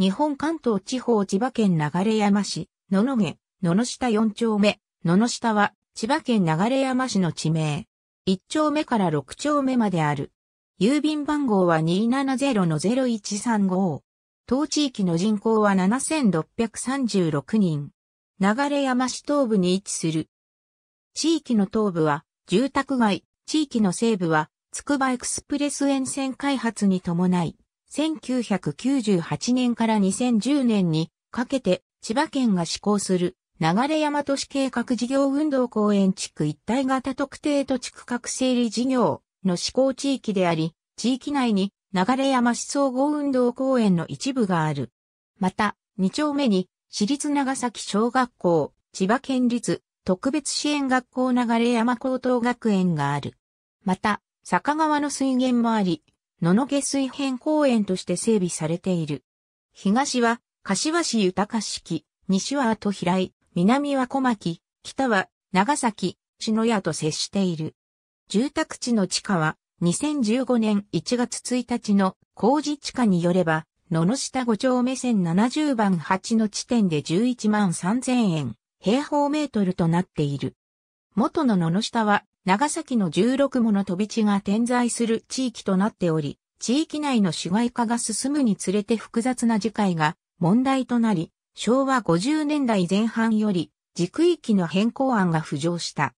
日本関東地方千葉県流山市、野々毛、野々下4丁目、野々下は千葉県流山市の地名。1丁目から6丁目まである。郵便番号は270-0135。当地域の人口は7636人。流山市東部に位置する。地域の東部は住宅街、地域の西部は、つくばエクスプレス沿線開発に伴い、1998年から2010年にかけて千葉県が施行する流山都市計画事業運動公園地区一体型特定土地区画整理事業の施行地域であり、地域内に流山市総合運動公園の一部がある。また、二丁目に市立長崎小学校、千葉県立特別支援学校流山高等学園がある。また、坂川の水源もあり、野の下水辺公園として整備されている。東は、柏市豊敷、西は後平井、南は小牧、北は長崎、茅野屋と接している。住宅地の地下は、2015年1月1日の工事地下によれば、野の下5丁目線70番8の地点で11万3000円、平方メートルとなっている。元の野の下は長崎の16もの飛び地が点在する地域となっており、地域内の市街化が進むにつれて複雑な事回が問題となり、昭和50年代前半より地区域の変更案が浮上した。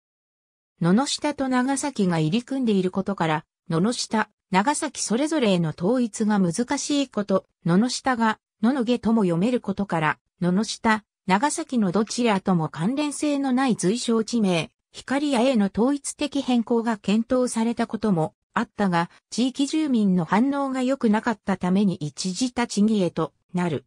野の下と長崎が入り組んでいることから、野の下、長崎それぞれへの統一が難しいこと、野の下が、野の下とも読めることから、野の下、長崎のどちらとも関連性のない随称地名、光屋への統一的変更が検討されたこともあったが、地域住民の反応が良くなかったために一時立ち消えとなる。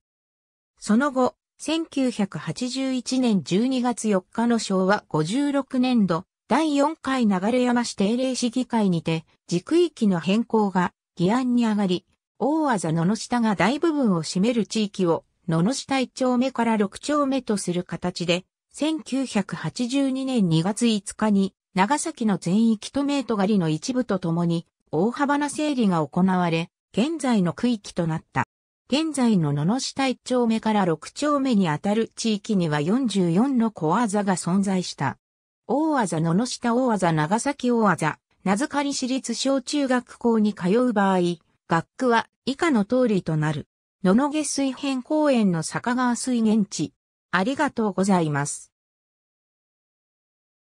その後、1981年12月4日の昭和56年度、第4回流山市定例市議会にて、地区域の変更が議案に上がり、大技野の下が大部分を占める地域を、野の下1丁目から6丁目とする形で、1982年2月5日に長崎の全域とメート狩りの一部とともに大幅な整理が行われ、現在の区域となった。現在の野々下1丁目から6丁目にあたる地域には44の小技が存在した。大技野々下大技長崎大技、名付かり私立小中学校に通う場合、学区は以下の通りとなる。野々下水辺公園の坂川水源地、ありがとうございます。